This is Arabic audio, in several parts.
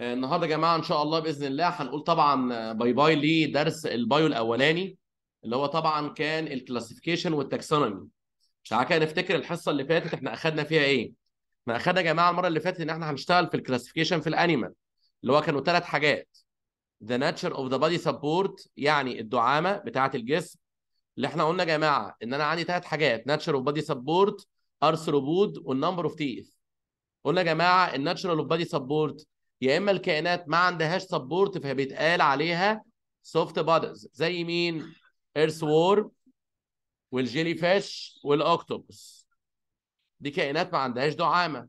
آه، النهارده يا جماعه ان شاء الله باذن الله هنقول طبعا آه، باي باي لدرس البايو الاولاني اللي هو طبعا كان الكلاسيفيكيشن والتاكسونومي مش كده نفتكر الحصه اللي فاتت احنا اخدنا فيها ايه احنا اخدنا يا جماعه المره اللي فاتت ان احنا هنشتغل في الكلاسيفيكيشن في الانيمال اللي هو كانوا ثلاث حاجات ذا ناتشر اوف ذا بادي سبورت يعني الدعامه بتاعه الجسم اللي احنا قلنا يا جماعه ان انا عندي ثلاث حاجات ناتشر اوف بادي سبورت ارثروبود والنمبر اوف تيث قلنا يا جماعه الناتشرال اوف بادي سبورت يا اما الكائنات ما عندهاش سبورت فبيتقال عليها سوفت بادز زي مين ايرث وور والجيلي فيش والاوكتوبس دي كائنات ما عندهاش دعامه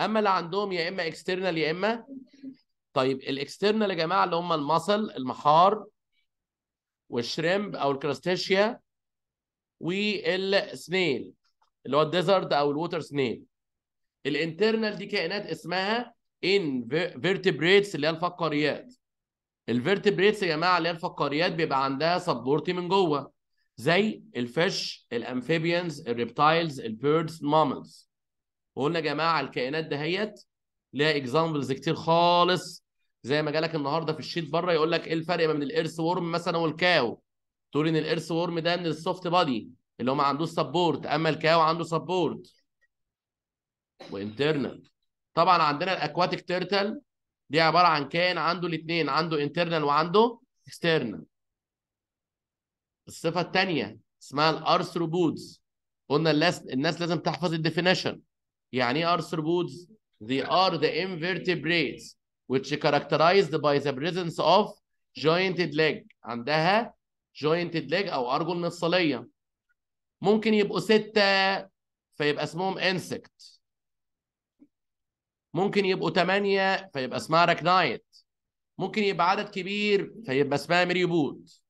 اما اللي عندهم يا اما اكسترنال يا اما طيب الاكسترنال يا جماعه اللي هم المصل المحار والشريمب او الكراستيشيا والسنيل اللي هو الديزرد او الووتر سنيل الانترنال دي كائنات اسمها ان فيرتبريتس اللي هي الفقاريات الفيرتبريتس يا جماعه اللي هي الفقاريات بيبقى عندها سبورتي من جوه زي الفيش الامفيبيانز الريبتايلز البيردز الماملز وقلنا يا جماعه الكائنات دهيت ليها اكزامبلز كتير خالص زي ما جالك النهارده في الشيت بره يقول لك ايه الفرق ما بين الارث وورم مثلا والكاو تقول ان الارث وورم ده من السوفت بادي اللي هو ما عندوش سبورت اما الكاو عنده سبورت وانترنال طبعا عندنا الاكواتيك تيرتل دي عباره عن كائن عنده الاثنين عنده انترنال وعنده اكسترنال الصفه الثانيه اسمها الارثروبودز قلنا الناس لازم تحفظ الديفينيشن يعني ايه ارثروبودز they are the invertebrates which characterized by the presence of jointed leg عندها jointed leg او ارجل مفصليه ممكن يبقوا سته فيبقى اسمهم insect ممكن يبقوا 8 فيبقى اسمها راكنايت ممكن يبقى عدد كبير فيبقى اسمها مريوبوت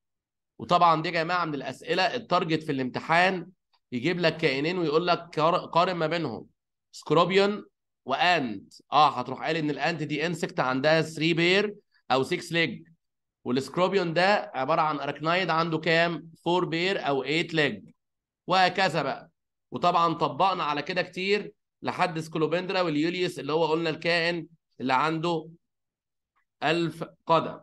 وطبعا دي يا جماعه من الاسئله التارجت في الامتحان يجيب لك كائنين ويقول لك قارن ما بينهم سكروبيون وانت اه هتروح قال ان الانت دي انسكت عندها 3 بير او 6 ليج والسكروبيون ده عباره عن اركنايد عنده كام 4 بير او 8 ليج وهكذا بقى وطبعا طبقنا على كده كتير لحد سكولوبندرا واليوليوس اللي هو قلنا الكائن اللي عنده ألف قدم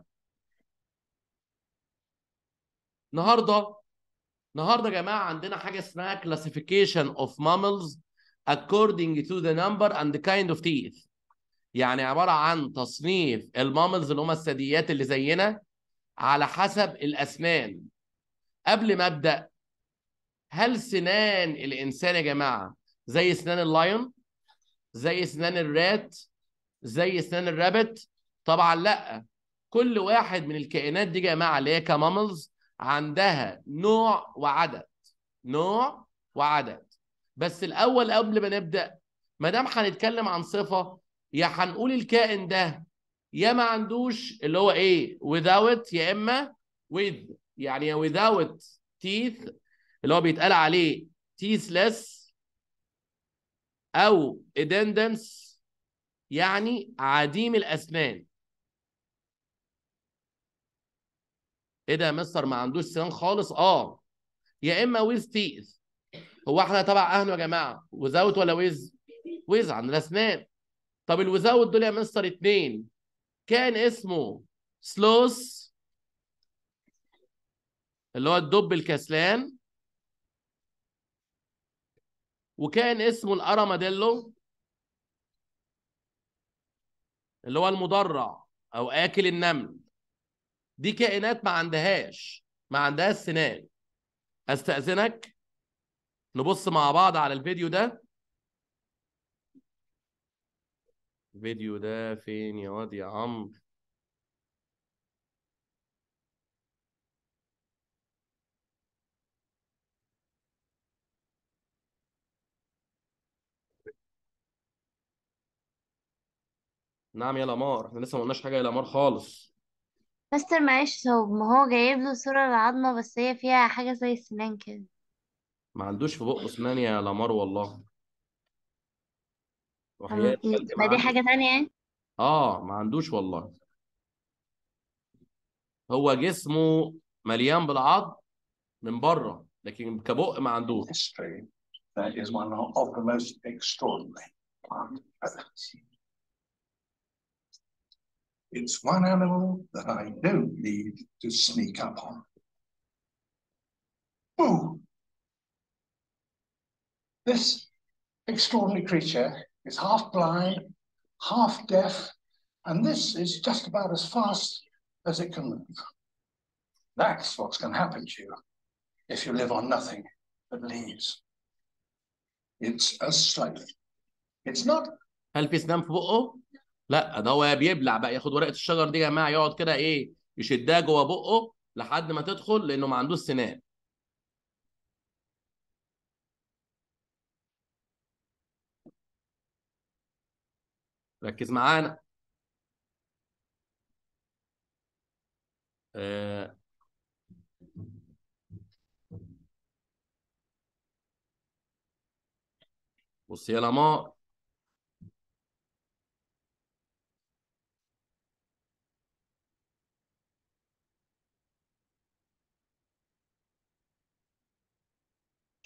النهارده النهارده يا جماعه عندنا حاجه اسمها كلاسيفيكيشن اوف ماملز according to the number and the kind of teeth يعني عباره عن تصنيف الماملز اللي هم الثدييات اللي زينا على حسب الاسنان قبل ما ابدا هل سنان الانسان يا جماعه زي اسنان اللايون زي اسنان الرات زي اسنان الرابت طبعا لا كل واحد من الكائنات دي جماعه اللي هي كماملز عندها نوع وعدد نوع وعدد بس الاول قبل ما نبدا ما دام هنتكلم عن صفه يا هنقول الكائن ده يا ما عندوش اللي هو ايه without يا اما with يعني يا without teeth اللي هو بيتقال عليه teethless او ادندنس يعني عديم الاسنان ايه ده يا مستر ما عندوش سنان خالص اه يا اما ويز تيث هو احنا تبع اهله يا جماعه وزاوت ولا ويز ويز عندنا اسنان طب الوزاوت دول يا مستر اتنين كان اسمه سلوس اللي هو الدب الكسلان وكان اسمه الاراماديلو اللي هو المدرع او اكل النمل دي كائنات ما عندهاش ما عندهاش سنان استاذنك نبص مع بعض على الفيديو ده الفيديو ده فين يا واد يا عمرو نعم يا لامار احنا لسه ما قلناش حاجه يا لامار خالص مستر معلش هو ما هو جايب له صورة العظمة بس هي فيها حاجة زي السنان كده ما عندوش في بقه اسنان يا لامار والله وحياة قلبي ما دي عنده حاجة تانية يعني اه ما عندوش والله هو جسمه مليان بالعظم من بره لكن كبق ما عندوش that is one of the most extraordinary It's one animal that I don't need to sneak up on. Boo! This extraordinary creature is half blind, half deaf, and this is just about as fast as it can move. That's what's going to happen to you if you live on nothing but leaves. It's a slave. It's not. is not for all. لا ده هو بيبلع بقى ياخد ورقه الشجر دي يا جماعه يقعد كده ايه يشدها جوه بقه لحد ما تدخل لانه ما عندوش سنان ركز معانا آه. بص يا لمار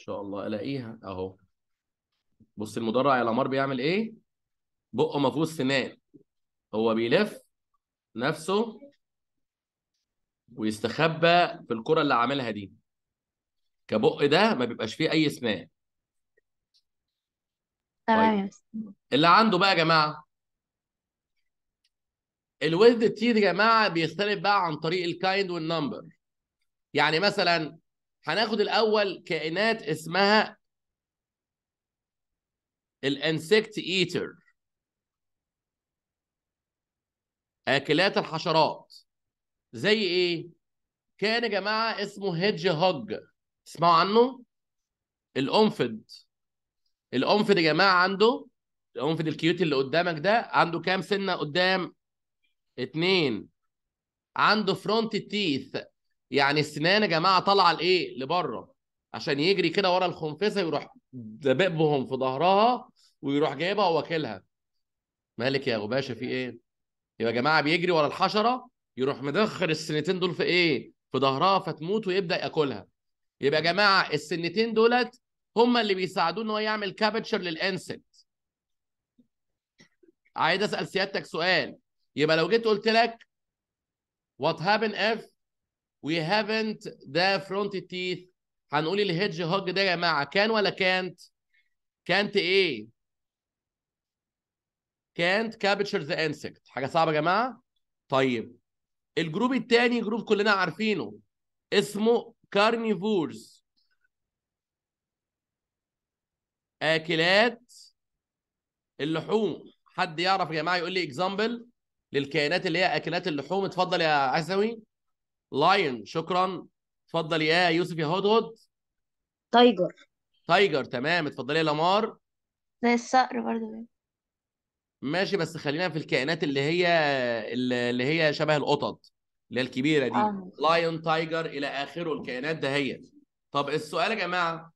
شاء الله الاقيها اهو بص المدرع يا لامار بيعمل ايه بقه ما فيهوش سنان هو بيلف نفسه ويستخبى في الكره اللي عاملها دي كبق ده ما بيبقاش فيه اي سنان طيب. تمام طيب. اللي عنده بقى يا جماعه الويلد تير يا جماعه بيختلف بقى عن طريق الكايند والنمبر يعني مثلا هناخد الاول كائنات اسمها الانسكت ايتر اكلات الحشرات زي ايه كان يا جماعه اسمه هيدج هوج تسمعوا عنه الانفد الانفد يا جماعه عنده الانفد الكيوت اللي قدامك ده عنده كام سنه قدام اتنين عنده فرونت تيث يعني السنان يا جماعه طالعه لايه لبره عشان يجري كده ورا الخنفسه يروح دببهم في ظهرها ويروح جايبها واكلها مالك يا غباشه في ايه يبقى يا جماعه بيجري ورا الحشره يروح مدخر السنتين دول في ايه في ظهرها فتموت ويبدا ياكلها يبقى يا جماعه السنتين دولت هم اللي بيساعدوه ان هو يعمل كابتشر للانسكت عايز اسال سيادتك سؤال يبقى لو جيت قلت لك وات هابن اف we haven't the front teeth هنقول الهيدج هوج ده يا جماعه كان ولا كانت؟ كانت ايه؟ كانت كابتشر ذا انسكت حاجه صعبه يا جماعه؟ طيب الجروب الثاني جروب كلنا عارفينه اسمه كارنيفورز اكلات اللحوم حد يعرف يا جماعه يقول لي اكزامبل للكائنات اللي هي اكلات اللحوم اتفضل يا عسوي لاين شكرا اتفضل يا يوسف يا هدهد تايجر تايجر تمام اتفضلي يا لمار زي الصقر برضه ماشي بس خلينا في الكائنات اللي هي اللي هي شبه القطط اللي هي الكبيره دي لاين آه. تايجر الى اخره الكائنات دهيت طب السؤال يا جماعه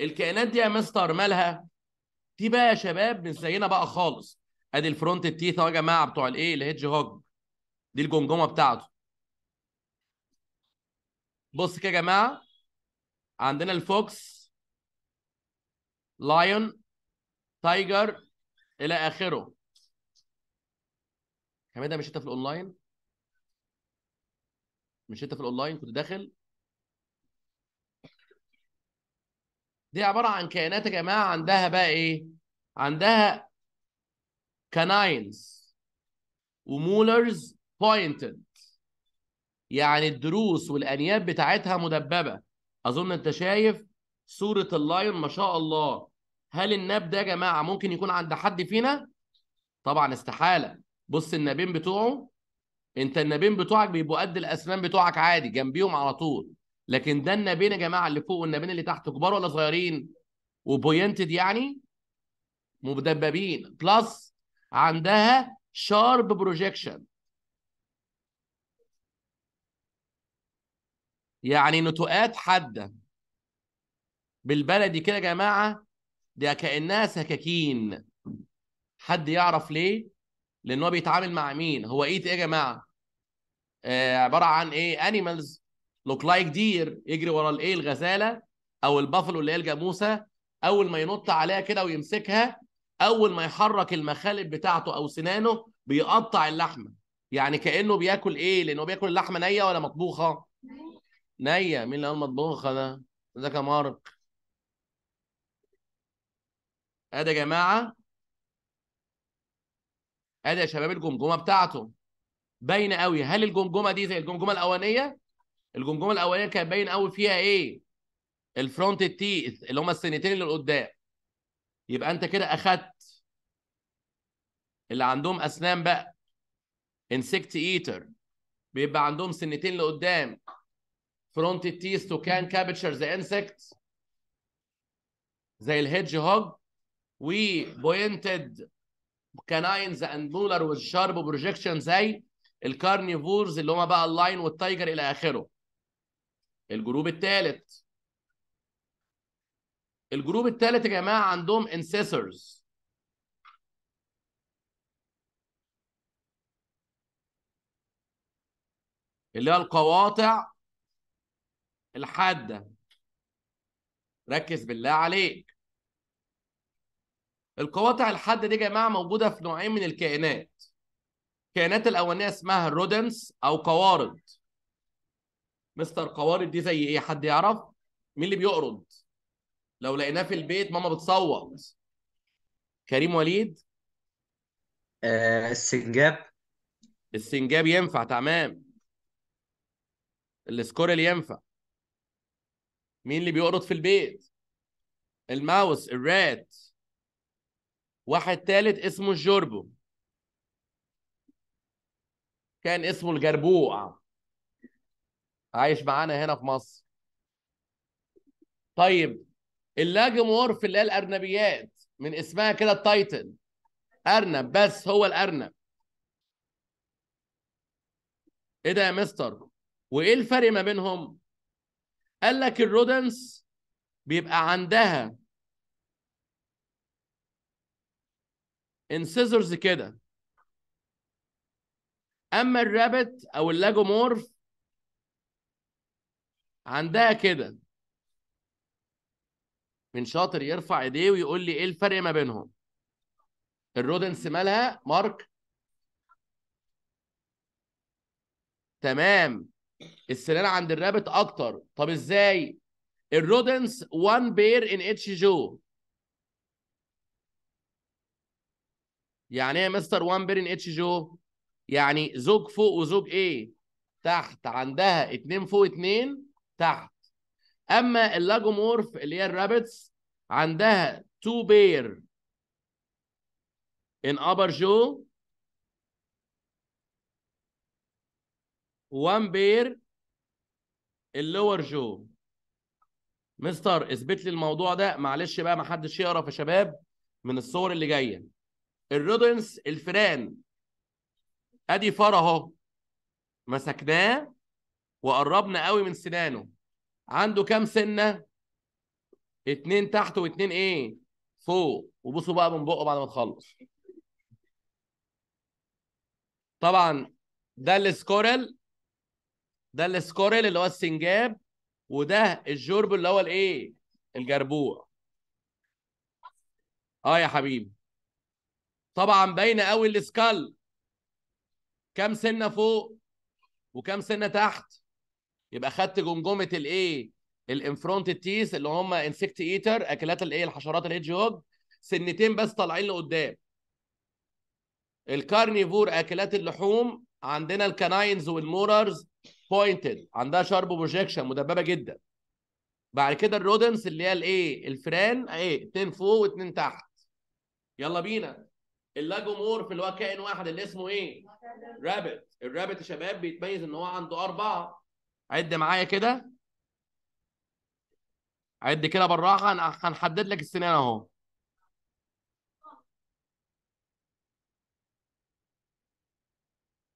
الكائنات دي يا مستر مالها دي بقى يا شباب مش زينا بقى خالص ادي الفرونت التيث يا جماعه بتوع الايه الهيدج هوج دي الجمجمه بتاعته بص كده يا جماعه عندنا الفوكس لايون تايجر الى اخره ده مش انت في الاونلاين مش انت في الاونلاين كنت داخل دي عباره عن كائنات يا جماعه عندها بقى ايه عندها كاناينز ومولرز بوينتد يعني الدروس والانياب بتاعتها مدببه اظن انت شايف صوره اللاين ما شاء الله هل الناب ده يا جماعه ممكن يكون عند حد فينا طبعا استحاله بص النابين بتوعه انت النابين بتوعك بيبقوا قد الاسنان بتوعك عادي جنبيهم على طول لكن ده النابين يا جماعه اللي فوق والنابين اللي تحت كبار ولا صغيرين وبوينتد يعني مدببين بلس عندها شارب بروجيكشن يعني نتوءات حاده بالبلدي كده يا جماعه ده كانها سكاكين حد يعرف ليه لان هو بيتعامل مع مين هو ايه يا جماعه آه عباره عن ايه انيمالز لوك لايك دير يجري ورا الايه الغزاله او البافلو اللي هي الجاموسه اول ما ينط عليها كده ويمسكها اول ما يحرك المخالب بتاعته او سنانه بيقطع اللحمه يعني كانه بياكل ايه لانه بياكل اللحمه نيه ولا مطبوخه نية مين اللي قال مطبوخة ده؟ ده كان مارك ادي يا جماعة ادي يا شباب الجمجمة بتاعته باينة قوي هل الجمجمة دي زي الجمجمة الأولانية؟ الجمجمه الاولانيه كانت باين قوي فيها ايه الفرونت التيث اللي هم السنتين اللي قدام يبقى انت كده اخدت اللي عندهم اسنان بقى انسكت ايتر بيبقى عندهم سنتين لقدام front teeth to can capture the insects زي الهيدج هوج بوينتد كاناينز اند مولر والشارب بروجيكشن زي الكارنيفورز اللي هما بقى اللاين والتايجر الى اخره الجروب الثالث الجروب الثالث يا جماعه عندهم انسيسورز اللي هي القواطع الحاده ركز بالله عليك القواطع الحاده دي يا جماعه موجوده في نوعين من الكائنات الكائنات الاولانيه اسمها الرودنس او قوارض مستر قوارض دي زي ايه حد يعرف مين اللي بيقرض لو لقيناه في البيت ماما بتصوت كريم وليد آه السنجاب السنجاب ينفع تمام السكوريل ينفع مين اللي بيقرض في البيت الماوس الرات واحد تالت اسمه الجوربو كان اسمه الجربوع عايش معانا هنا في مصر طيب اللاجمورف اللي هي الارنبيات من اسمها كده التايتل ارنب بس هو الارنب ايه ده يا مستر وايه الفرق ما بينهم قال لك الرودنس بيبقى عندها انسيزرز كده اما الرابت او اللاجومورف عندها كده من شاطر يرفع ايديه ويقول لي ايه الفرق ما بينهم الرودنس مالها مارك تمام السنان عند الرابت اكتر طب ازاي الرودنس 1 بير ان اتش جو يعني ايه يا مستر 1 بير ان اتش جو يعني زوج فوق وزوج ايه تحت عندها 2 فوق 2 تحت اما اللاجومورف اللي هي الرابتس عندها 2 بير ان ابر جو وان بير اللور جو مستر اثبت لي الموضوع ده معلش بقى ما حدش يقرف يا شباب من الصور اللي جايه الرودنس الفئران ادي فار اهو مسكناه وقربنا قوي من سنانه عنده كام سنه اتنين تحت واتنين ايه فوق وبصوا بقى من بقه بعد ما تخلص طبعا ده السكورل ده السكوريل اللي هو السنجاب وده الجرب اللي هو الايه الجربوع اه يا حبيبي طبعا باينه قوي السكال كم سنه فوق وكم سنه تحت يبقى خدت جمجمه الايه الانفرونت تيس اللي هم انسكت ايتر اكلات الايه الحشرات الهيدج هوج سنتين بس طالعين لقدام الكارنيفور اكلات اللحوم عندنا الكناينز والموررز بوينتد عندها شارب بروجيكشن مدببه جدا بعد كده الرودنس اللي هي الايه الفران ايه اتنين فوق واتنين تحت يلا بينا اللاجومورف اللي هو كائن واحد اللي اسمه ايه رابت الرابت يا شباب بيتميز ان هو عنده اربعه عد معايا كده عد كده بالراحه هنحدد لك السنان اهو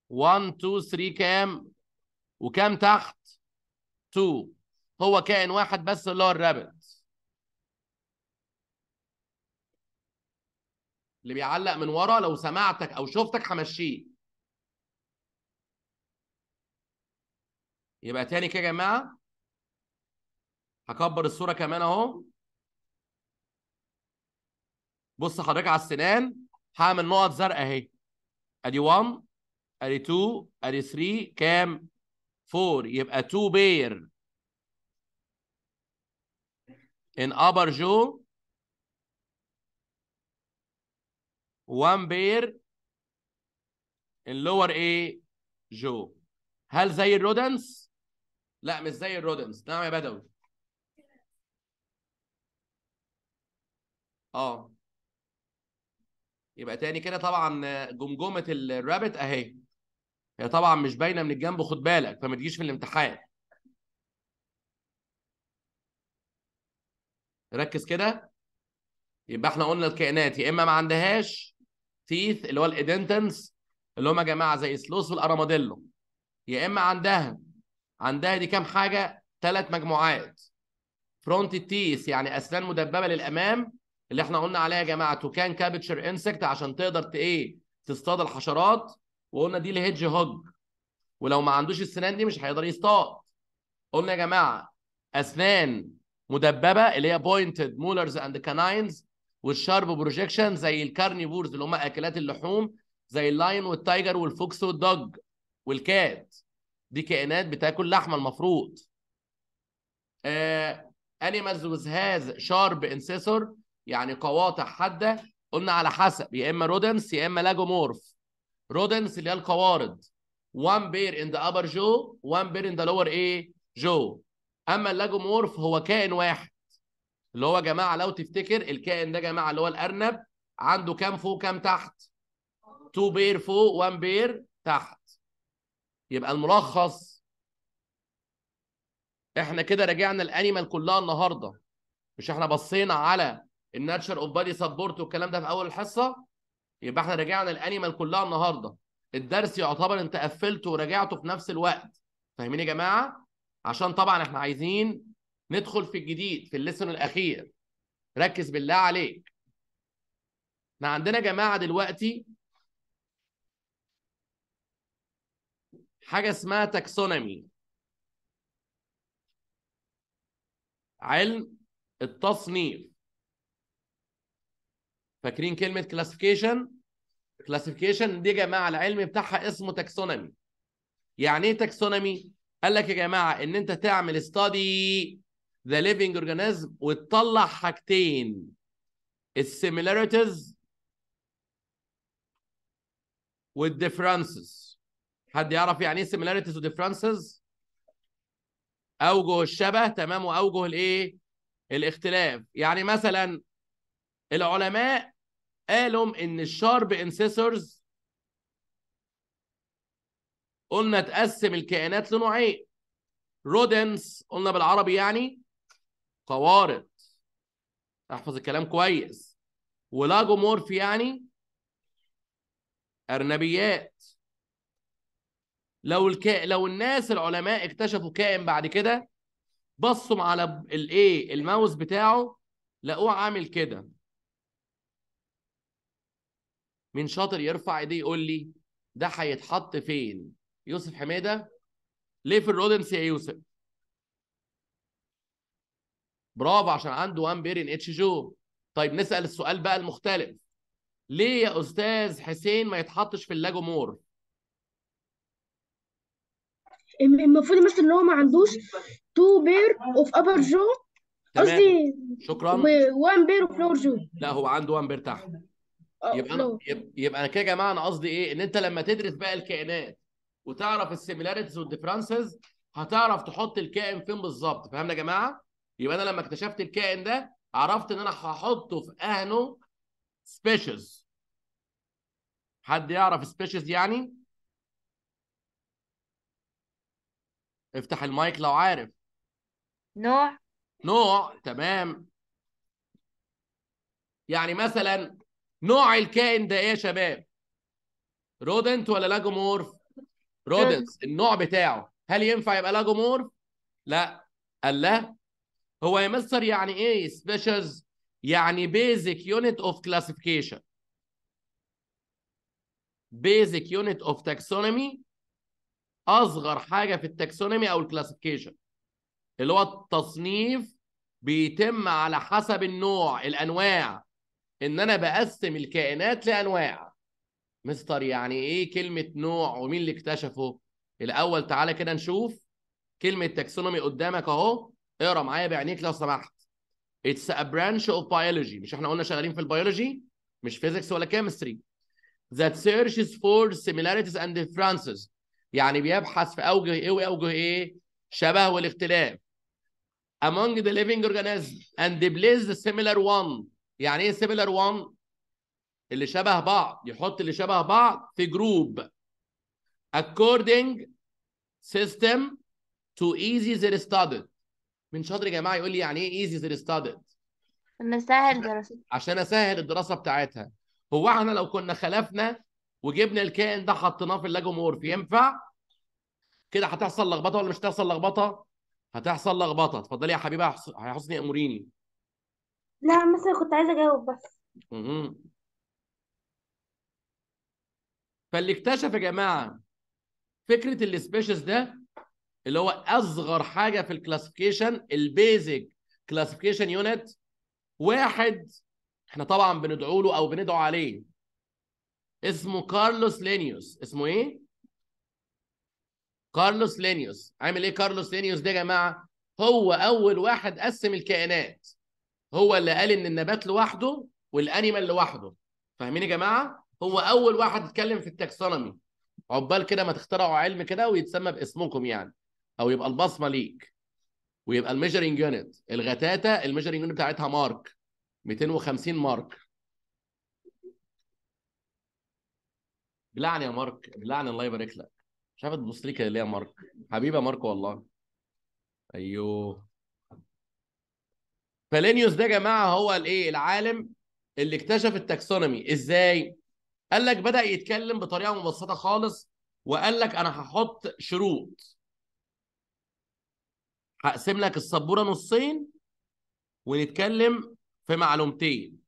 وان تو ثري كام وكام تحت 2 هو كائن واحد بس اللي هو الرابت اللي بيعلق من ورا لو سمعتك او شفتك همشيه يبقى تاني كده يا جماعه هكبر الصوره كمان اهو بص حضرتك على السنان هعمل نقط زرقاء اهي ادي 1 ادي 2 ادي 3 كام فور يبقى 2 بير ان upper جو 1 بير ان lower ايه جو هل زي الرودنس لا مش زي الرودنس نعم يا بدوي اه يبقى تاني كده طبعا آه، جمجمه الرابت اهي هي طبعا مش باينه من الجنب خد بالك فما تجيش في الامتحان ركز كده يبقى احنا قلنا الكائنات يا اما ما عندهاش تيث اللي هو الايدنتنس اللي هم يا جماعه زي سلوس والاراماديلو يا اما عندها عندها دي كام حاجه ثلاث مجموعات فرونت تيث يعني اسنان مدببه للامام اللي احنا قلنا عليها يا جماعه تو كان كابتشر انسكت عشان تقدر ايه تصطاد الحشرات وقلنا دي الهيدج هوج ولو ما عندوش السنان دي مش هيقدر يصطاد قلنا يا جماعه اسنان مدببه اللي هي بوينتد مولرز اند كاناينز والشارب بروجيكشن زي الكارنيفورز اللي هم اكلات اللحوم زي اللاين والتايجر والفوكس والدوج والكات دي كائنات بتاكل لحمه المفروض آه انيمالز ويز هاز شارب انسيسور يعني قواطع حاده قلنا على حسب يا اما رودنس يا اما لاجومورف رودنس اللي هي القوارض وان بير ان ذا ابر جو وان بير ان ذا لور ايه جو اما اللاجومورف هو كائن واحد اللي هو يا جماعه لو تفتكر الكائن ده يا جماعه اللي هو الارنب عنده كام فوق كام تحت تو بير فوق وان بير تحت يبقى الملخص احنا كده راجعنا الانيمال كلها النهارده مش احنا بصينا على الناتشر اوف بادي سبورت والكلام ده في اول الحصه يبقى احنا رجعنا الانيمال كلها النهارده الدرس يعتبر انت قفلته وراجعته في نفس الوقت فاهمين يا جماعه عشان طبعا احنا عايزين ندخل في الجديد في الليسن الاخير ركز بالله عليك احنا عندنا يا جماعه دلوقتي حاجه اسمها تاكسونومي علم التصنيف فاكرين كلمه كلاسيفيكيشن كلاسيفيكيشن دي يا جماعه العلم بتاعها اسمه تاكسونومي يعني ايه تاكسونومي قال لك يا جماعه ان انت تعمل ستادي ذا ليفنج اورجانيزم وتطلع حاجتين السيميلاريتيز والديفرنسز حد يعرف يعني ايه سيميلاريتيز وديفرنسز اوجه الشبه تمام واوجه الايه الاختلاف يعني مثلا العلماء قالوا ان الشارب انسيسورز قلنا تقسم الكائنات لنوعين رودنس قلنا بالعربي يعني قوارض احفظ الكلام كويس ولاجومورف يعني ارنبيات لو الك... لو الناس العلماء اكتشفوا كائن بعد كده بصوا على الايه الماوس بتاعه لقوه عامل كده مين شاطر يرفع ايديه يقول لي ده هيتحط فين يوسف حماده ليه في الرودنس يا يوسف برافو عشان عنده 1 بيرين اتش جو طيب نسال السؤال بقى المختلف ليه يا استاذ حسين ما يتحطش في اللاجو مور؟ المفروض مثلا ان هو ما عندوش تو بير اوف ابر جو قصدي شكرا 1 بير اوف لور جو لا هو عنده 1 بير تحت آه، يبقى انا يبقى انا كده يا جماعه انا قصدي ايه ان انت لما تدرس بقى الكائنات وتعرف السيميلاريتيز والديفرنسز هتعرف تحط الكائن فين بالظبط فهمنا يا جماعه يبقى انا لما اكتشفت الكائن ده عرفت ان انا هحطه في اهنه سبيشيز حد يعرف سبيشيز يعني افتح المايك لو عارف نوع نوع تمام يعني مثلا نوع الكائن ده ايه يا شباب؟ رودنت ولا لاجومورف؟ رودنت النوع بتاعه هل ينفع يبقى لاجومورف؟ لا قال لا هو يا مستر يعني ايه سبيشلز؟ يعني بيزك يونت اوف كلاسيفيكيشن بيزك يونت اوف تاكسونومي اصغر حاجه في التاكسونومي او الكلاسيفيكيشن اللي هو التصنيف بيتم على حسب النوع الانواع ان انا بقسم الكائنات لانواع مستر يعني ايه كلمه نوع ومين اللي اكتشفه الاول تعالى كده نشوف كلمه تاكسونومي قدامك اهو اقرا معايا بعينيك لو سمحت اتس ا برانش اوف biology مش احنا قلنا شغالين في البيولوجي مش فيزيكس ولا كيمستري that searches for similarities and differences يعني بيبحث في اوجه ايه واوجه ايه شبه والاختلاف among the living organisms and the place the similar one يعني ايه سيميلر 1 اللي شبه بعض يحط اللي شبه بعض في جروب according system to easy their studied من شاطر يا جماعه يقول لي يعني ايه easy their studied نسهل دراستها عشان اسهل الدراسه بتاعتها هو احنا لو كنا خلفنا وجبنا الكائن ده حطيناه في اللاجومورف ينفع كده هتحصل لخبطه ولا مش هتحصل لخبطه هتحصل لخبطه اتفضلي يا حبيبه يا حسني اموريني لا مثلا كنت عايزة أجاوب بس فاللي اكتشف يا جماعه فكره السبيشيز ده اللي هو اصغر حاجه في الكلاسيفيكيشن البيزك كلاسيفيكيشن يونت واحد احنا طبعا بندعو له او بندعو عليه اسمه كارلوس لينيوس اسمه ايه؟ كارلوس لينيوس عامل ايه كارلوس لينيوس ده يا جماعه؟ هو اول واحد قسم الكائنات هو اللي قال ان النبات لوحده والانيمال لوحده فاهمين يا جماعه هو اول واحد اتكلم في التاكسونومي عقبال كده ما تخترعوا علم كده ويتسمى باسمكم يعني او يبقى البصمه ليك ويبقى الميجرنج يونت الغتاته الميجرنج يونت بتاعتها مارك 250 مارك بلعن يا مارك بلعن الله يبارك لك مش عارف تبص لي كده ليه يا مارك حبيبي يا مارك والله ايوه فلينيوس ده يا جماعه هو الايه العالم اللي اكتشف التاكسونومي ازاي قال لك بدا يتكلم بطريقه مبسطه خالص وقال لك انا هحط شروط هقسم لك السبوره نصين ونتكلم في معلومتين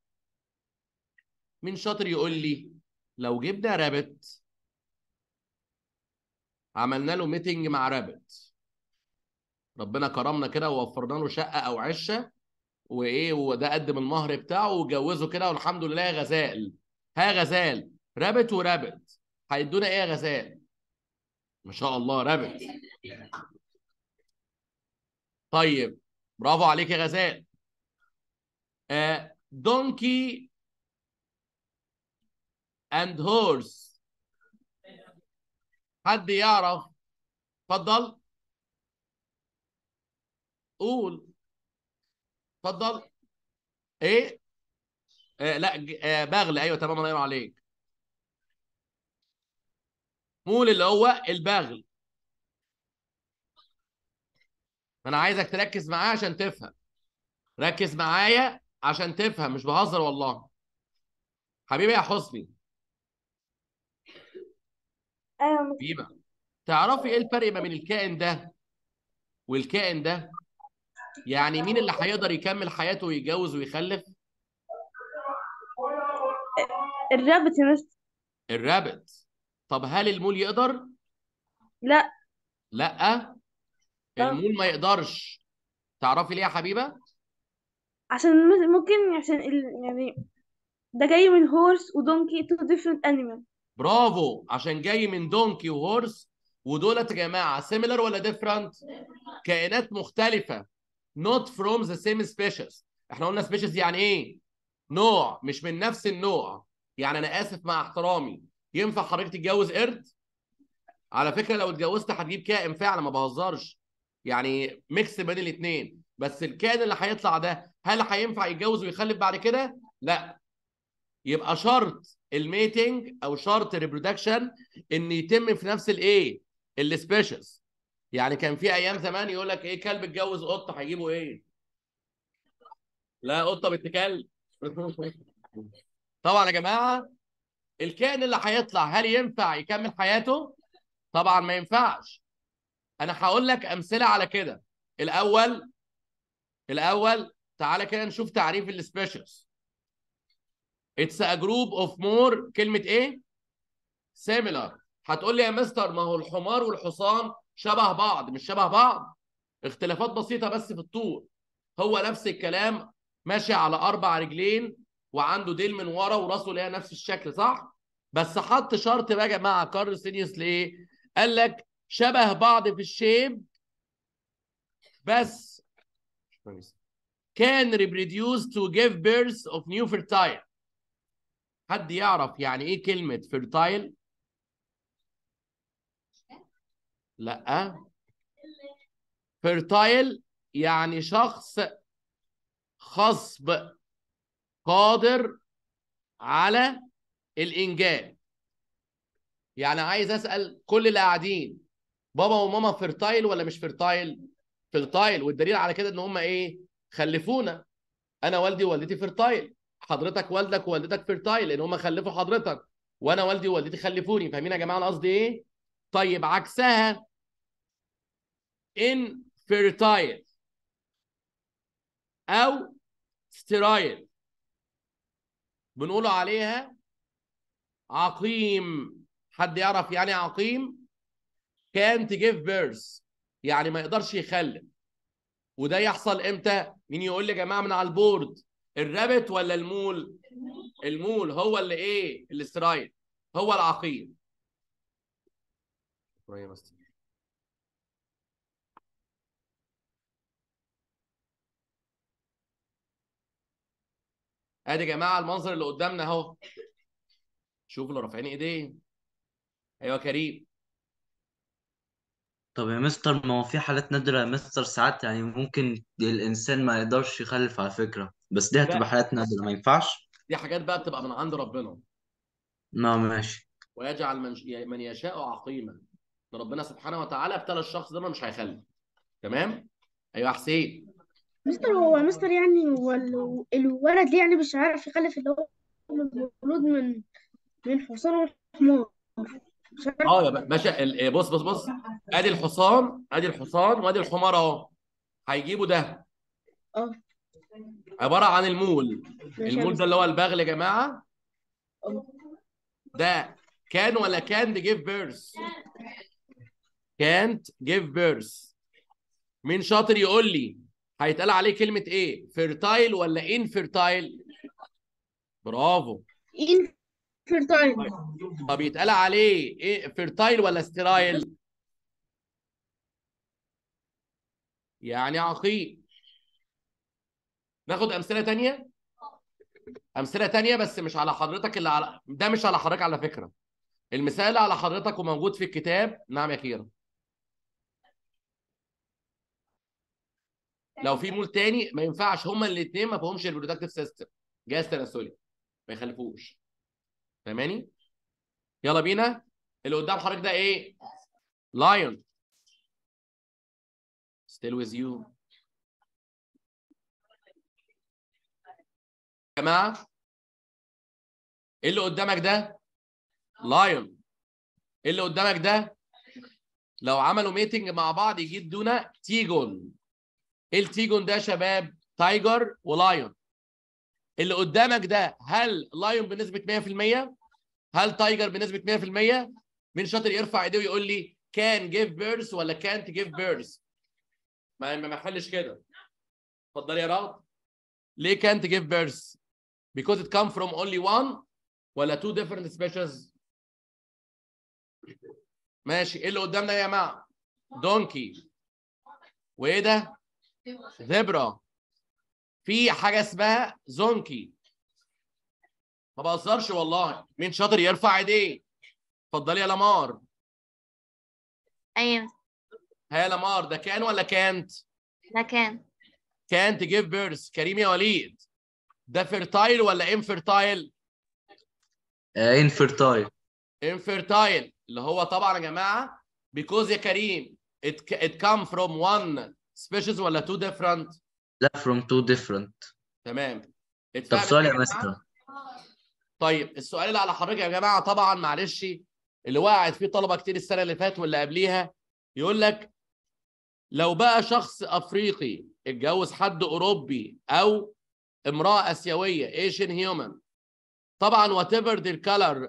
مين شاطر يقول لي لو جبنا رابت عملنا له ميتنج مع رابت ربنا كرمنا كده ووفرنا له شقه او عشه وايه وده قدم المهر بتاعه وجوزه كده والحمد لله يا غزال ها غزال رابت ورابت هيدونا ايه يا غزال ما شاء الله رابت طيب برافو عليك يا غزال دونكي اند هورس حد يعرف اتفضل قول اتفضل ايه آه لا آه بغل ايوه تمام الله ينور عليك مول اللي هو البغل انا عايزك تركز معايا عشان تفهم ركز معايا عشان تفهم مش بهزر والله حبيبي يا حسني ايوه تعرفي ايه الفرق ما بين الكائن ده والكائن ده يعني مين اللي هيقدر يكمل حياته ويتجوز ويخلف؟ الرابط يا مستر الرابط طب هل المول يقدر؟ لا لا المول ما يقدرش تعرفي ليه يا حبيبه؟ عشان ممكن عشان ال... يعني ده جاي من هورس ودونكي تو ديفرنت انيمال برافو عشان جاي من دونكي وهورس ودولت يا جماعه سيميلر ولا ديفرنت؟ كائنات مختلفه not from the same species احنا قلنا species يعني ايه نوع مش من نفس النوع يعني انا اسف مع احترامي ينفع حضرتك تتجوز قرد على فكره لو اتجوزت هتجيب كائن فعلا ما بهزرش يعني ميكس بين الاثنين بس الكائن اللي هيطلع ده هل هينفع يتجوز ويخلف بعد كده لا يبقى شرط الميتنج او شرط الريبرودكشن ان يتم في نفس الايه السبيشيز يعني كان في ايام زمان يقول لك ايه كلب اتجوز قطه هيجيبه ايه؟ لا قطه بنت كلب طبعا يا جماعه الكائن اللي هيطلع هل ينفع يكمل حياته؟ طبعا ما ينفعش انا هقول لك امثله على كده الاول الاول تعالى كده نشوف تعريف السبيشيز اتس ا جروب اوف مور كلمه ايه؟ سيميلار هتقول لي يا مستر ما هو الحمار والحصان شبه بعض مش شبه بعض اختلافات بسيطه بس في الطول هو نفس الكلام ماشي على اربع رجلين وعنده ديل من ورا وراسه ليها نفس الشكل صح بس حط شرط بقى مع كارل سينيوس ليه قال لك شبه بعض في الشيب بس كان reproduce تو جيف بيرث اوف نيو فيرتايل حد يعرف يعني ايه كلمه فيرتايل؟ لا فيرتايل يعني شخص خصب قادر على الانجاب يعني عايز اسال كل اللي قاعدين بابا وماما فيرتايل ولا مش فيرتايل فيرتايل والدليل على كده ان هم ايه خلفونا انا والدي ووالدتي فيرتايل حضرتك والدك ووالدتك فيرتايل لان هم خلفوا حضرتك وانا والدي ووالدتي خلفوني فاهمين يا جماعه انا قصدي ايه طيب عكسها infertile أو sterile بنقول عليها عقيم حد يعرف يعني عقيم can't give birth يعني ما يقدرش يخلف وده يحصل امتى مين يقول لي يا جماعه من على البورد الرابت ولا المول المول هو اللي ايه الاسترايد هو العقيم ابراهيم ادي يا جماعه المنظر اللي قدامنا اهو شوف اللي رافعين ايديه ايوه كريم طب يا مستر ما هو في حالات نادرة يا مستر ساعات يعني ممكن الإنسان ما يقدرش يخلف على فكرة بس دي هتبقى حالات نادرة ما ينفعش دي حاجات بقى بتبقى من عند ربنا ما ماشي ويجعل من يعني من يشاء عقيما ربنا سبحانه وتعالى ابتلى الشخص ده مش هيخلف تمام ايوه يا حسين مستر هو مستر يعني هو الولد يعني مش عارف يخلف اللي هو مولود من من حصان وحمار مش عارف اه يا باشا إيه، بص بص بص ادي الحصان ادي الحصان وادي الحمار اهو هيجيبوا ده اه عباره عن المول المول ده اللي هو البغل يا جماعه آه. ده كان ولا كان جيف بيرث كانت جيف بيرث مين شاطر يقول لي هيتقال عليه كلمه ايه فيرتايل ولا انفيرتايل برافو انفيرتايل طب يتقال عليه إيه فيرتايل ولا سترايل يعني عقيم ناخد امثله تانية امثله تانية بس مش على حضرتك اللي على ده مش على حضرتك على فكره المثال على حضرتك وموجود في الكتاب نعم يا كيرا لو في مول تاني ما ينفعش هما الاثنين ما فيهمش البرودكتيف سيستم جهاز تناسلي ما يخلفوش فاهماني؟ يلا بينا اللي قدام حضرتك ده ايه؟ لايون ويز يو يا جماعه اللي قدامك ده لايون اللي قدامك ده لو عملوا ميتنج مع بعض يجي دونا تيجون التيجون ده شباب تايجر ولايون اللي قدامك ده هل لايون بنسبه 100% هل تايجر بنسبه 100% مين شاطر يرفع ايديه ويقول لي كان جيف بيرث ولا كانت جيف بيرث ما ما حلش كده اتفضلي يا رغد ليه كانت جيف بيرث because it come from only one ولا two different species ماشي ايه اللي قدامنا يا جماعه دونكي وايه ده زبرة في حاجة اسمها زونكي ما بهزرش والله مين شاطر يرفع ايديه اتفضلي يا لمار ايوه ها لمار ده كان ولا كانت؟ ده كان كانت تجيف بيرث كريم يا وليد ده فيرتايل ولا انفيرتايل؟ انفيرتايل انفيرتايل اللي هو طبعا يا جماعه بيكوز يا كريم ات كام فروم وان سبيشيز ولا تو ديفرنت؟ لا فروم تو ديفرنت تمام طب سؤال يا مستر طيب السؤال اللي على حضرتك يا جماعه طبعا معلش اللي وقعت فيه طلبه كتير السنه اللي فاتت واللي قبليها يقول لك لو بقى شخص افريقي اتجوز حد اوروبي او امراه اسيويه ايشن هيومن طبعا وات ايفر ذا كلر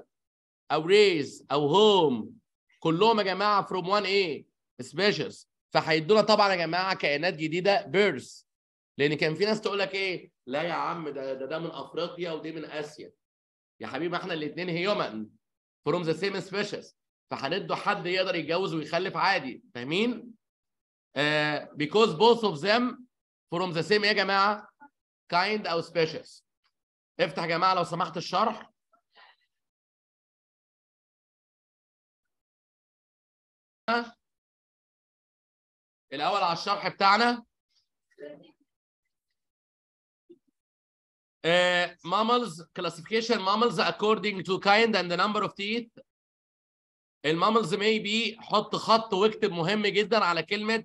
او ريز او هوم كلهم يا جماعه فروم وان ايه سبيشز فهيدونا طبعا يا جماعه كائنات جديده بيرث لان كان في ناس تقول لك ايه لا يا عم ده ده, ده من افريقيا ودي من اسيا يا حبيبي احنا الاثنين هيومن فروم ذا سيم سبيشيز فهندوا حد يقدر يتجوز ويخلف عادي فاهمين؟ بيكوز بوث اوف ذم فروم ذا سيم يا جماعه كايند او سبيشيز افتح يا جماعه لو سمحت الشرح Huh? الاول على الشرح بتاعنا مامالز كلاسيفيكيشن مامالز اكوردنج تو كايند اند نمبر اوف تيث المامالز مي بي حط خط واكتب مهم جدا على كلمه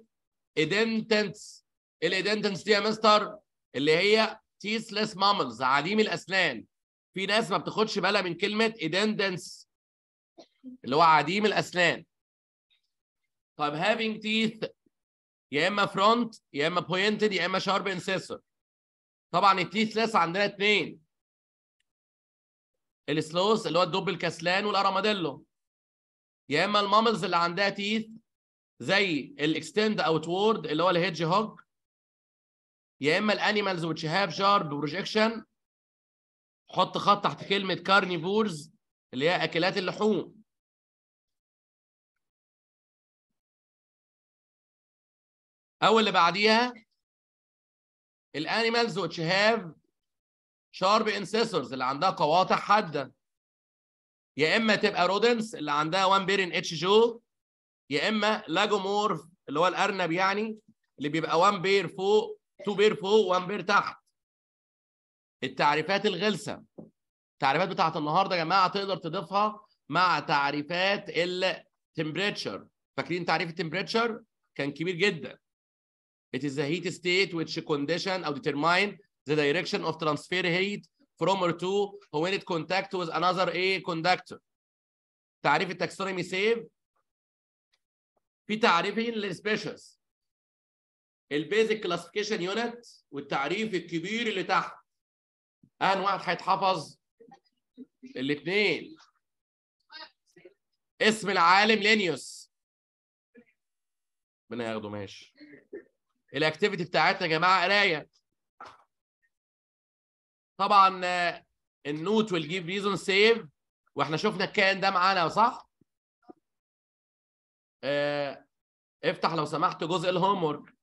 ايدنتنس الايدنتنس دي يا مستر اللي هي تيثلس مامالز عديم الاسنان في ناس ما بتاخدش بالها من كلمه ايدنتنس اللي هو عديم الاسنان طيب having teeth يا اما فرونت يا اما بوينتد يا اما شارب انسيسور طبعا لس عندنا اثنين السلوس اللي هو الدب الكسلان والاراماديلو يا اما الماملز اللي عندها تيث زي الاكستند اوت وورد اللي هو الهيدج هوج يا اما الانيمالز هاف شارب بروجيكشن حط خط تحت كلمه كارنيفورز اللي هي اكلات اللحوم او اللي بعديها الانيمالز which have شارب انسيسورز اللي عندها قواطع حاده يا اما تبقى رودنس اللي عندها وان بيرين اتش جو يا اما لاجومورف اللي هو الارنب يعني اللي بيبقى وان بير فوق تو بير فوق وان بير تحت التعريفات الغلسه التعريفات بتاعه النهارده يا جماعه تقدر تضيفها مع تعريفات التمبريتشر فاكرين تعريف التمبريتشر كان كبير جدا It is the heat state which condition or determine the direction of transfer heat from or to when it contact with another a conductor. تعريف التاكسونومي سيف في تعريفين للسبيشز البيزك كلاسيفيكيشن يونت والتعريف الكبير اللي تحت اهن واحد هيتحفظ الاثنين اسم العالم لينيوس ربنا ياخده ماشي الاكتيفيتي بتاعتنا يا جماعه قرايه طبعا آه، النوت والجيف ريزون سيف واحنا شفنا الكائن ده معانا صح؟ اه افتح لو سمحت جزء الهوم ورك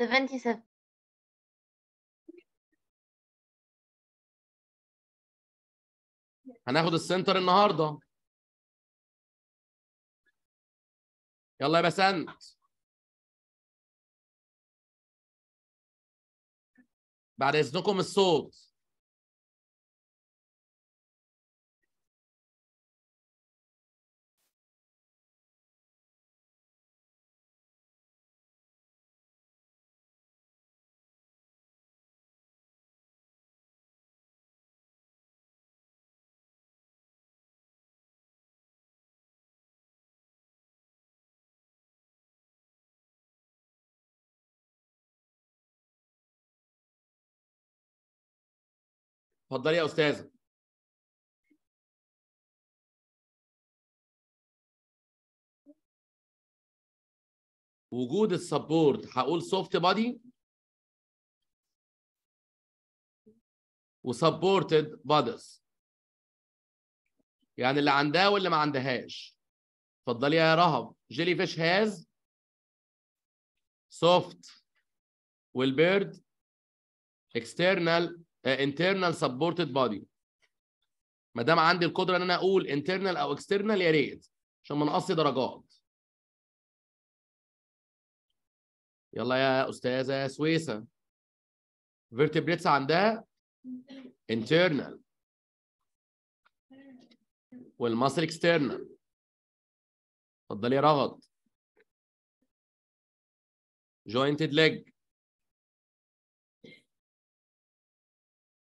77 هناخد السنتر النهارده يلا يا بسنت بعد اذنكم الصوت اتفضلي يا استاذه وجود السبورت هقول سوفت بادي وسبورتد بادز يعني اللي عندها واللي ما عندهاش اتفضلي يا رهب جيلي فيش هاز سوفت والبيرد اكسترنال آه، internal supported body ما دام عندي القدره ان انا اقول internal او external يا ريت عشان ما نقصش درجات يلا يا استاذه سويسه vertebrates عندها internal والمصر external اتفضلي يا رغد jointed leg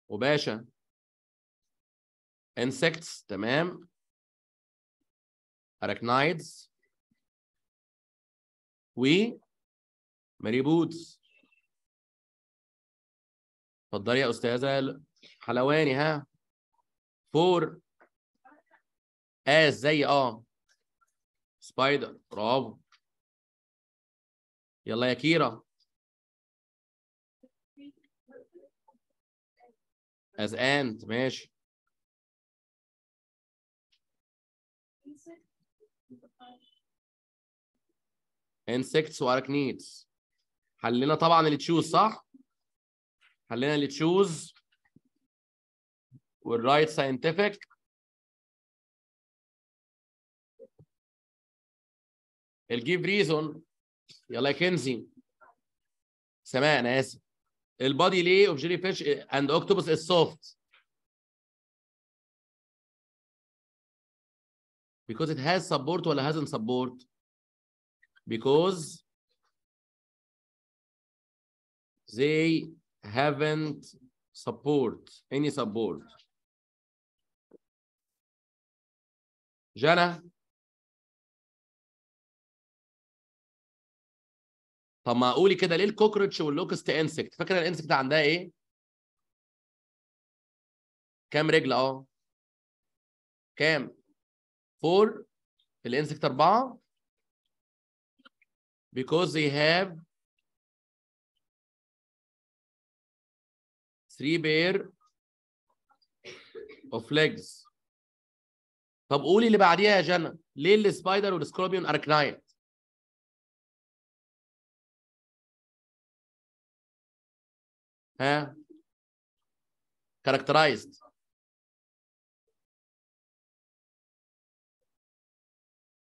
وباشا insects تمام arachnids و مريبودز اتفضلي يا استاذه حلواني ها فور اس زي اه سبايدر برافو يلا يا كيرا as and ماشي insects واركنيدز حلينا طبعا اللي تشوز صح حلينا اللي تشوز والرايت ساينتفك الجيف ريزون يلا يا كنزي سماء انا اسف البادي ليه of jellyfish and octopus is soft because it has support ولا hasn't support because they haven't support any support Jana طب ما قولي كده ليه الكوكروتش واللوكست انسكت فاكره الانسكت عندها ايه كام رجل اه كام فور الانسكت اربعه because they have three pair of legs طب قولي اللي بعديها يا جنى ليه السبايدر والسكوربيون اركناين ها characterized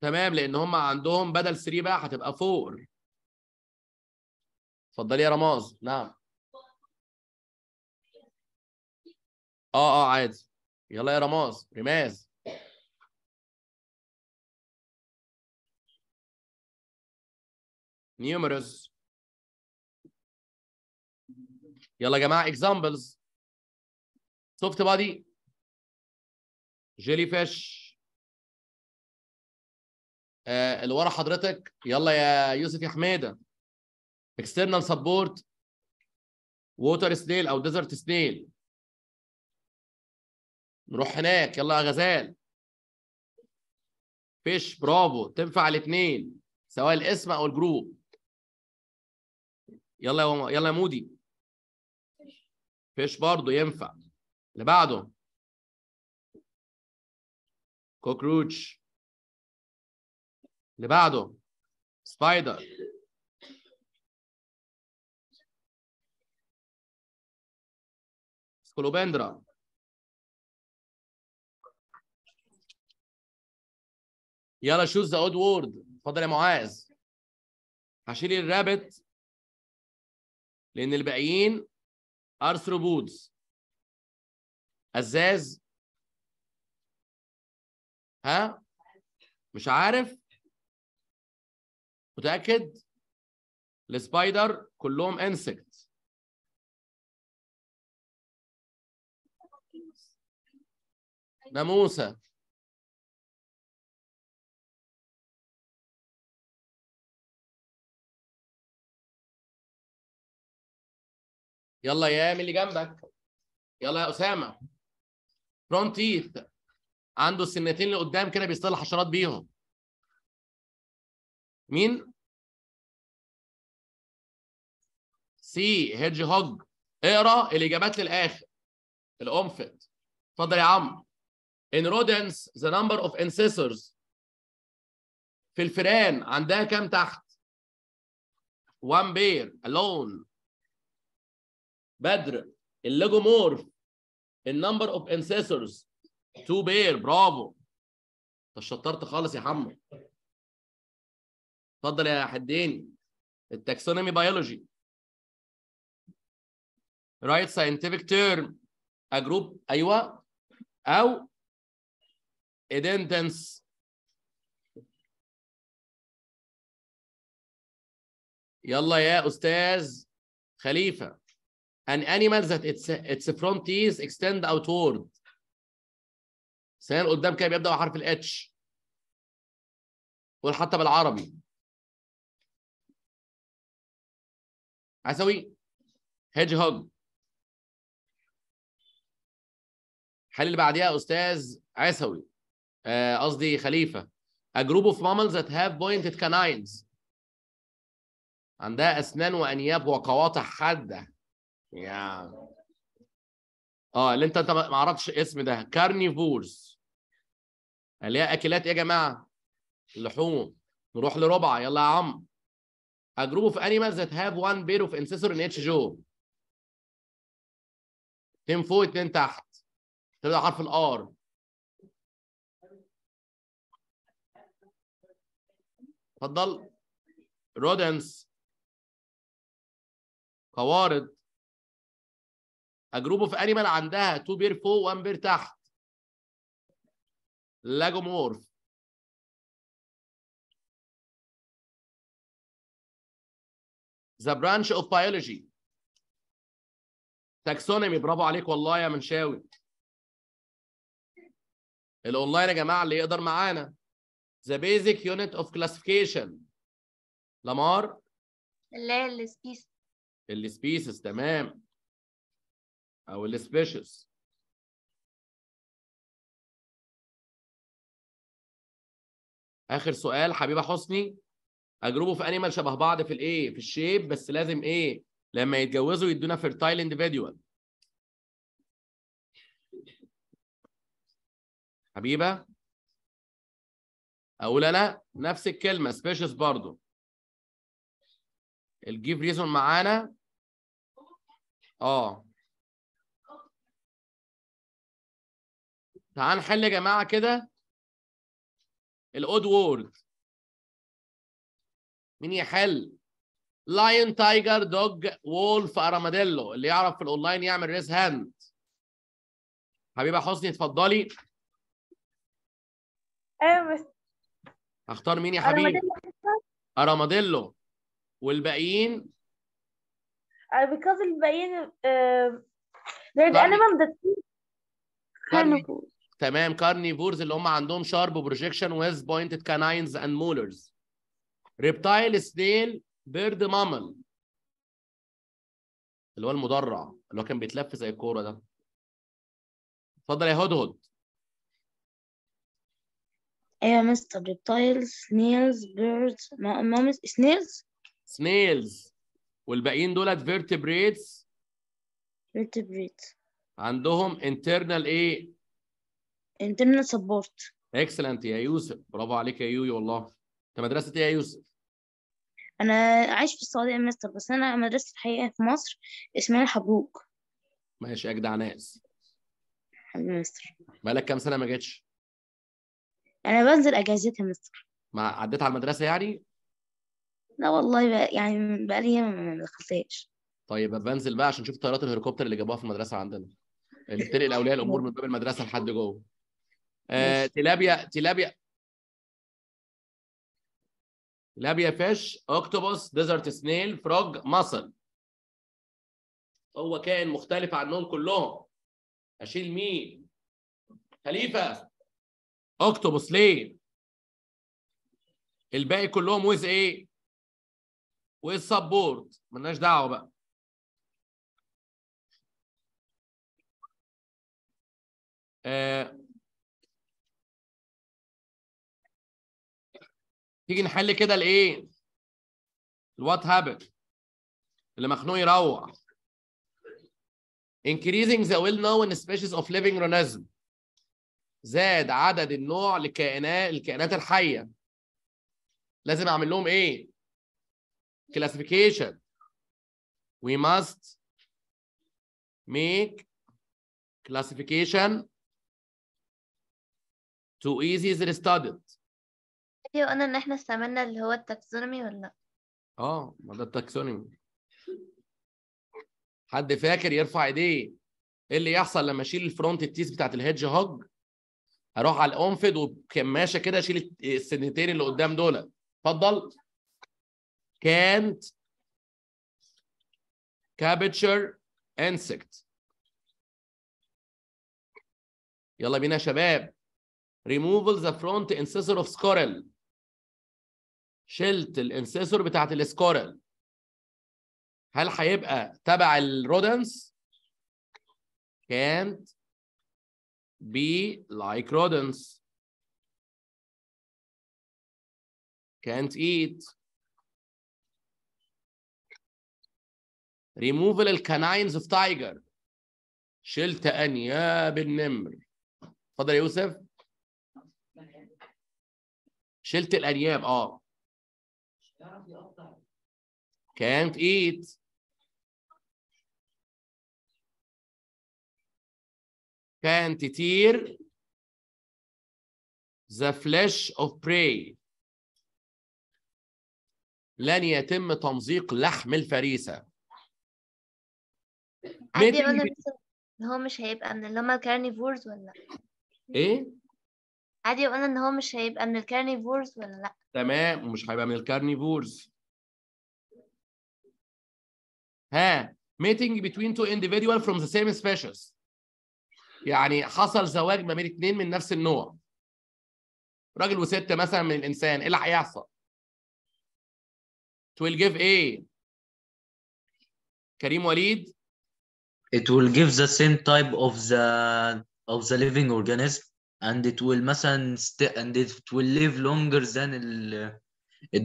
تمام لان هم عندهم بدل 3 بقى هتبقى 4 اتفضلي يا رماز نعم اه اه عادي يلا يا رماز رماز numerous يلا يا جماعه اكزامبلز سوفت بادي جيلي فيش آه اللي ورا حضرتك يلا يا يوسف يا حماده اكسترنال سبورت ووتر سنيل او ديزرت سنيل نروح هناك يلا يا غزال فيش برافو تنفع الاثنين سواء الاسم او الجروب يلا يا يلا يا مودي فيش برضه ينفع اللي بعده كوكروتش اللي بعده سبايدر سكولوبندرا يلا شوز ذا اود وورد اتفضل يا معاذ هشيل الرابت لان الباقيين ارثروبودز ازاز ها مش عارف متاكد السبايدر كلهم انسكت ناموسه يلا يا من اللي جنبك يلا يا اسامه فرونت تيث عنده السنتين اللي قدام كده بيصطاد حشرات بيهم مين سي هيدج هوج اقرا الاجابات للاخر الانفت اتفضل يا عم ان رودنس ذا نمبر اوف انسيسورز في الفئران عندها كام تحت وان بير الون بدر الليجومورف النمبر اوف انسيسورز تو بير برافو انت شطرت خالص يا حمد اتفضل يا حديني التاكسونومي بيولوجي رايت ساينتفك تيرم اجروب ايوه او ايدنتنس يلا يا استاذ خليفه an animal that its its front teeth extend outward سنان قدام كده بيبدا بحرف الاتش قول حتى بالعربي عسوي هيدج هوج الحل اللي بعديها استاذ عسوي آه، قصدي خليفه A group of mammals that have pointed canines عندها اسنان وانياب وقواطع حاده يا اه اللي انت انت ما عرفتش اسم ده كارنيفورز اللي هي اكلات ايه يا جماعه لحوم نروح لربع يلا يا عم A group of animals that have one pair of اتش in each jaw. اتنين فوق اتنين تحت. تبدأ حرف الار. اتفضل. رودنس قوارض. group اوف انيمال عندها 2 بير فوق 1 بير تحت لاجومورف ذا برانش اوف biology. تاكسونومي برافو عليك والله يا منشاوي الاونلاين يا جماعه اللي يقدر معانا ذا بيزك يونت اوف كلاسيفيكيشن لامار اللي هي السبيسيس السبيسيس تمام او السبيشيس اخر سؤال حبيبه حسني اجربوا في انيمال شبه بعض في الايه في الشيب بس لازم ايه لما يتجوزوا يدونا فيرتايل انديفيديوال حبيبه اقول انا نفس الكلمه سبيشيس برضو الجيف ريزون معانا اه تعال نحل يا جماعه كده الاود وورد مين يحل لاين تايجر دوج وولف اراماديلو اللي يعرف في الاونلاين يعمل ريز هاند حبيبه حسني اتفضلي ايوه هختار مين يا حبيبي اراماديلو والباقيين بيكوز آه، الباقيين غير انيمال ذات كارنيفور تمام كارنيفورز اللي هم عندهم شارب بروجيكشن ويز بوينتد كاناينز اند مولرز ريبتايل سنيل بيرد مامل اللي هو المدرع اللي هو كان بيتلف زي الكوره ده اتفضل يا هدهد ايوه مستر ريبتايل سنيلز بيردز مامز سنيلز سنيلز والباقيين دولت فيرتبريتس فيرتبريتس عندهم internal ايه internal سبورت اكسلنت يا يوسف برافو عليك يا يويو والله انت مدرسه ايه يا يوسف انا عايش في السعوديه يا مستر بس انا مدرسه الحقيقه في مصر اسمها حبوك ماشي اجدع ناس حبيبي مستر بقالك كام سنه ما جتش انا بنزل اجازتها مستر ما عديت على المدرسه يعني لا والله بقى يعني بقالي ما دخلتهاش طيب بنزل بقى عشان نشوف طيارات الهليكوبتر اللي جابوها في المدرسه عندنا اللي بتنقل اولياء الامور من باب المدرسه لحد جوه آه، تلابيا تلابيا تلابيا فيش اوكتوبوس ديزرت سنيل فروج مصل هو كائن مختلف عنهم كلهم اشيل مين خليفه اوكتوبوس ليه الباقي كلهم ويز ايه ويز سبورت ملناش دعوه بقى آه تيجي نحل كده الايه الوات هابت اللي مخنوق يروح increasing the well known species of living organism زاد عدد النوع لكائنات الكائنات الحيه لازم اعمل لهم ايه classification we must make classification to the studied هي قلنا ان احنا استعملنا اللي هو التاكسونومي ولا لا اه ما ده التاكسونومي حد فاكر يرفع ايديه ايه اللي يحصل لما اشيل الفرونت التيس بتاعت الهيدج هوج اروح على الانفد وكماشه كده اشيل السنتين اللي قدام دول اتفضل كانت كابتشر انسكت يلا بينا يا شباب ريموفل ذا فرونت انسيسور اوف سكورل شلت الانسيسور بتاعت السكورل هل هيبقى تبع الرودنس؟ كانت بي لايك رودنس كانت ايت ريموفل الكناينز اوف تايجر شلت انياب النمر اتفضل يا يوسف شلت الانياب اه can't eat can't tear the flesh of prey لن يتم تمزيق لحم الفريسة إيه؟ عادي انا ان هو مش هيبقى من اللي هم الكارنيفورز ولا ايه عادي قلنا ان هو مش هيبقى من الكارنيفورز ولا لا تمام ومش هيبقى من الكارنيفورز ها ميتنج between two individual from the same species يعني حصل زواج ما بين اثنين من نفس النوع راجل وست مثلا من الانسان ايه اللي هيحصل؟ it will give ايه؟ كريم وليد it will give the same type of the of the living organism and it will مثلا and it will live longer than ال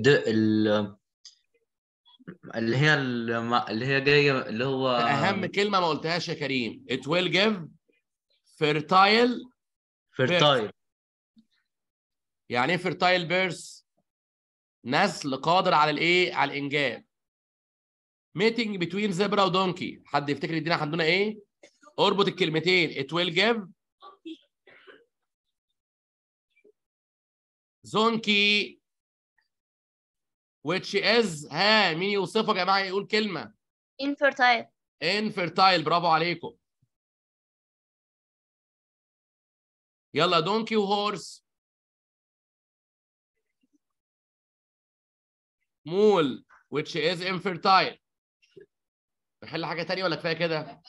ال اللي هي اللي هي جايه اللي هو اهم كلمه ما قلتهاش يا كريم it will give fertile fertile يعني ايه fertile birth نسل قادر على الايه على الانجاب ميتنج بتوين زبرا ودونكي حد يفتكر يدينا عندنا ايه اربط الكلمتين it will give زونكي which is ها مين يوصفه يا جماعه يقول كلمه infertile infertile برافو عليكم يلا دونكي horse مول which is infertile نحل حاجه ثانيه ولا كفايه كده